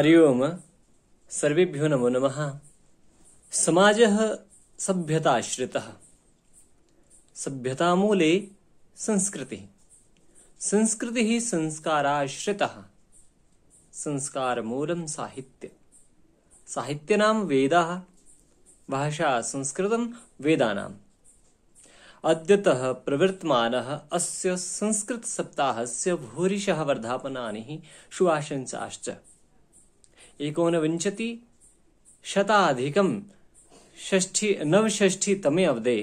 हरिओं सर्वेभ्यो नमो सभ्यता मूले संस्कृति सभ्यतामूले ही संस्कृतिः संस्कार मूल साहित्य साहित्यनां वेद भाषा संस्कृत वेदानाम् अद्यतः प्रवर्तम अस्य से भूरिशः वर्धापना शुभाशंसाश्च एकोनविंशति शताधिकं षष्ठी नवषष्ठीतमे अब्दे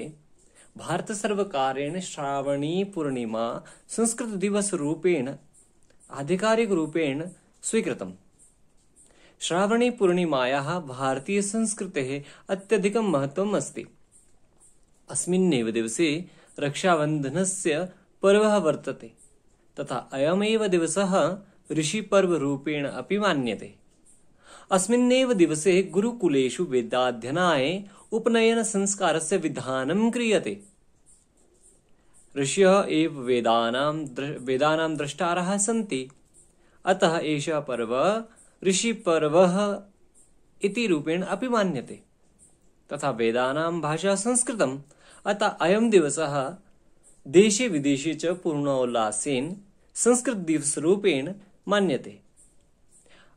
भारतसर्वकारेण श्रावणी पूर्णिमा संस्कृतदिवसरूपेण आधिकारिकरूपेण स्वीकृतम् श्रावणीपूर्णिमायाः भारतीयसंस्कृतेः अत्यधिकं महत्त्वम् अस्ति अस्मिन्नेव दिवसे रक्षाबन्धनस्य पर्वः वर्तते तथा अयमेव दिवस ऋषिपर्वरूपेण अपि मान्यते अस्मिन्नेव दिवसे गुरुकुलेषु वेदाध्ययनाय उपनयनसंस्कारस्य विधानं क्रियते ऋषयः एव वेदानां द्र, वेदानां द्रष्टारः सन्ति अतः एषः पर्व ऋषिपर्वः इति रूपेण अपि मान्यते तथा वेदानां भाषा संस्कृतम् अतः अयं दिवसः देशे विदेशे च पूर्णोल्लासेन संस्कृतदिवसरूपेण मान्यते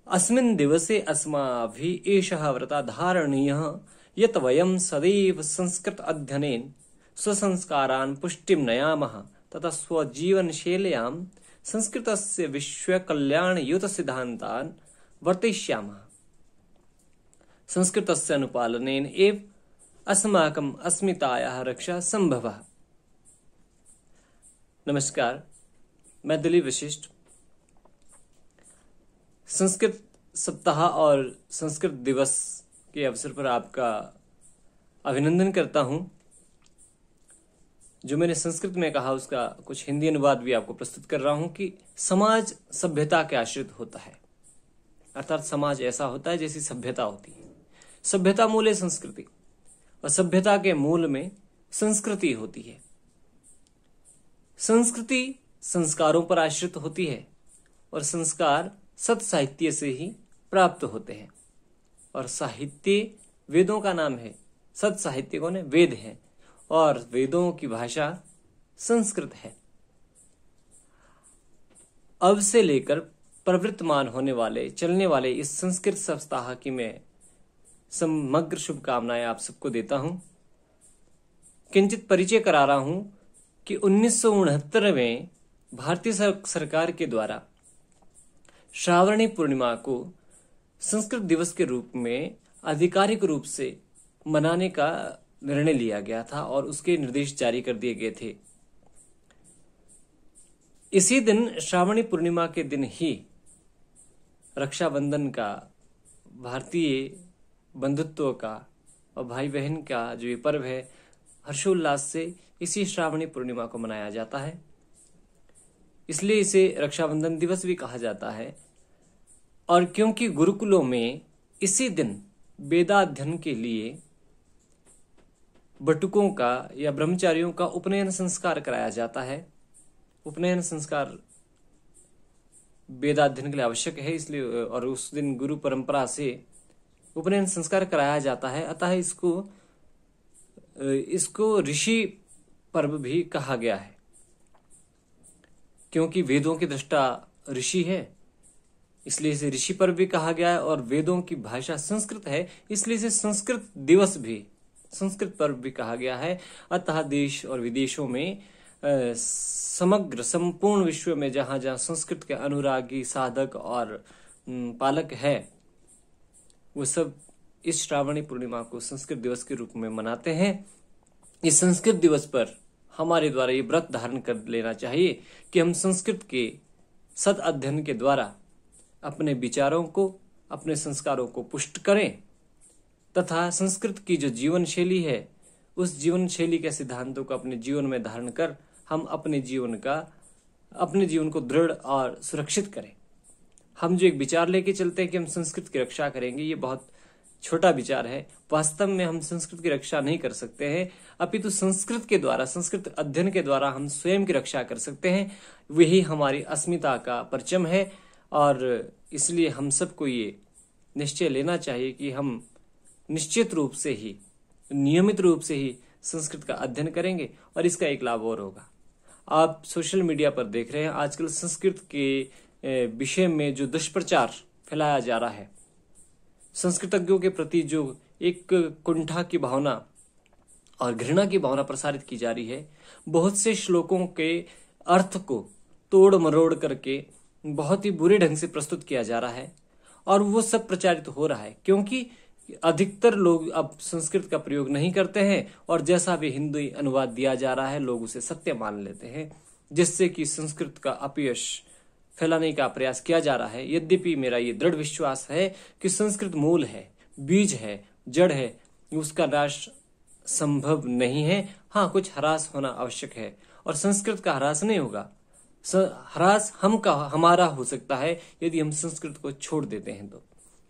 अस्मिन् दिवसे अस्माभिः एषः व्रता धारणीयः यत् वयं सदैव संस्कृत अध्ययनेन स्वसंस्कारान् पुष्टिं नयामः तथा स्वजीवनशैल्यां संस्कृतस्य विश्वकल्याणयुतसिद्धान्तान् वर्तयिष्यामः संस्कृतस्य अनुपालनेन एव अस्माकम् अस्मितायाः रक्षा सम्भवः नमस्कार मैं दिलीप विशिष्ट संस्कृत सप्ताह और संस्कृत दिवस के अवसर पर आपका अभिनंदन करता हूं जो मैंने संस्कृत में कहा उसका कुछ हिंदी अनुवाद भी आपको प्रस्तुत कर रहा हूं कि समाज सभ्यता के आश्रित होता है अर्थात समाज ऐसा होता है जैसी सभ्यता होती है सभ्यता मूल है संस्कृति और सभ्यता के मूल में संस्कृति होती है संस्कृति संस्कारों पर आश्रित होती है और संस्कार सत साहित्य से ही प्राप्त होते हैं और साहित्य वेदों का नाम है सत साहित्य कौन है वेद है और वेदों की भाषा संस्कृत है अब से लेकर प्रवृत्तमान होने वाले चलने वाले इस संस्कृत सप्ताह की मैं समग्र शुभकामनाएं आप सबको देता हूं किंचित परिचय करा रहा हूं कि उन्नीस में भारतीय सरकार के द्वारा श्रावणी पूर्णिमा को संस्कृत दिवस के रूप में आधिकारिक रूप से मनाने का निर्णय लिया गया था और उसके निर्देश जारी कर दिए गए थे इसी दिन श्रावणी पूर्णिमा के दिन ही रक्षाबंधन का भारतीय बंधुत्व का और भाई बहन का जो ये पर्व है हर्षोल्लास से इसी श्रावणी पूर्णिमा को मनाया जाता है इसलिए इसे रक्षाबंधन दिवस भी कहा जाता है और क्योंकि गुरुकुलों में इसी दिन वेदाध्ययन के लिए बटुकों का या ब्रह्मचारियों का उपनयन संस्कार कराया जाता है उपनयन संस्कार वेदाध्ययन के लिए आवश्यक है इसलिए और उस दिन गुरु परंपरा से उपनयन संस्कार कराया जाता है अतः इसको इसको ऋषि पर्व भी कहा गया है क्योंकि वेदों की दृष्टा ऋषि है इसलिए इसे ऋषि पर भी कहा गया है और वेदों की भाषा संस्कृत है इसलिए इसे संस्कृत दिवस भी संस्कृत पर्व भी कहा गया है अतः देश और विदेशों में समग्र संपूर्ण विश्व में जहां जहां संस्कृत के अनुरागी साधक और पालक है वो सब इस श्रावणी पूर्णिमा को संस्कृत दिवस के रूप में मनाते हैं इस संस्कृत दिवस पर हमारे द्वारा ये व्रत धारण कर लेना चाहिए कि हम संस्कृत के सद अध्ययन के द्वारा अपने विचारों को अपने संस्कारों को पुष्ट करें तथा संस्कृत की जो जीवन शैली है उस जीवन शैली के सिद्धांतों को अपने जीवन में धारण कर हम अपने जीवन का अपने जीवन को दृढ़ और सुरक्षित करें हम जो एक विचार लेके चलते हैं कि हम संस्कृत की रक्षा करेंगे ये बहुत छोटा विचार है वास्तव में हम संस्कृत की रक्षा नहीं कर सकते हैं अपितु संस्कृत के द्वारा संस्कृत अध्ययन के द्वारा हम स्वयं की रक्षा कर सकते हैं वही हमारी अस्मिता का परचम है और इसलिए हम सबको ये निश्चय लेना चाहिए कि हम निश्चित रूप से ही नियमित रूप से ही संस्कृत का अध्ययन करेंगे और इसका एक लाभ और होगा आप सोशल मीडिया पर देख रहे हैं आजकल संस्कृत के विषय में जो दुष्प्रचार फैलाया जा रहा है संस्कृतज्ञों के प्रति जो एक कुंठा की भावना और घृणा की भावना प्रसारित की जा रही है बहुत से श्लोकों के अर्थ को तोड़ मरोड़ करके बहुत ही बुरे ढंग से प्रस्तुत किया जा रहा है और वो सब प्रचारित हो रहा है क्योंकि अधिकतर लोग अब संस्कृत का प्रयोग नहीं करते हैं और जैसा भी हिंदी अनुवाद दिया जा रहा है लोग उसे सत्य मान लेते हैं जिससे कि संस्कृत का अपयश फैलाने का प्रयास किया जा रहा है यद्यपि मेरा ये दृढ़ विश्वास है कि संस्कृत मूल है बीज है जड़ है उसका नाश संभव नहीं है हाँ कुछ हरास होना आवश्यक है और संस्कृत का हरास नहीं होगा हरास हम का हमारा हो सकता है यदि हम संस्कृत को छोड़ देते हैं तो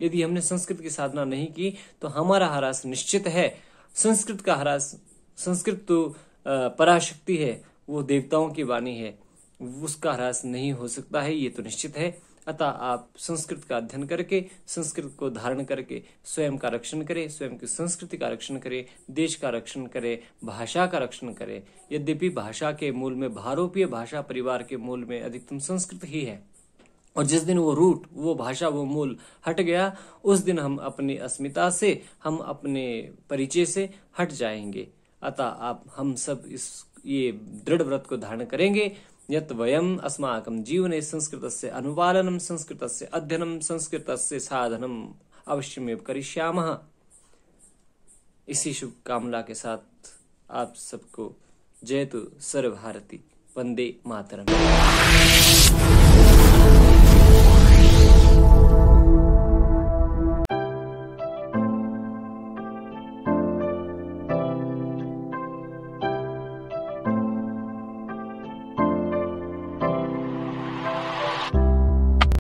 यदि हमने संस्कृत की साधना नहीं की तो हमारा हरास निश्चित है संस्कृत का हरास संस्कृत तो पराशक्ति है वो देवताओं की वाणी है उसका ह्रास नहीं हो सकता है ये तो निश्चित है अतः आप संस्कृत का अध्ययन करके संस्कृत को धारण करके स्वयं का रक्षण करें स्वयं की संस्कृति का रक्षण करें देश का रक्षण करें भाषा का रक्षण करें यद्यपि भाषा के मूल में भारोपीय भाषा परिवार के मूल में अधिकतम संस्कृत ही है और जिस दिन वो रूट वो भाषा वो मूल हट गया उस दिन हम अपनी अस्मिता से हम अपने परिचय से हट जाएंगे अतः आप हम सब इस ये दृढ़ व्रत को धारण करेंगे यत् वयम् अस्माकं जीवने संस्कृतस्य अनुपालनं संस्कृतस्य अध्ययनं संस्कृतस्य साधनम् अवश्यमेव करिष्यामः इसी शुभकामना के साथ आप सबको जय तो सर्व वंदे मातरम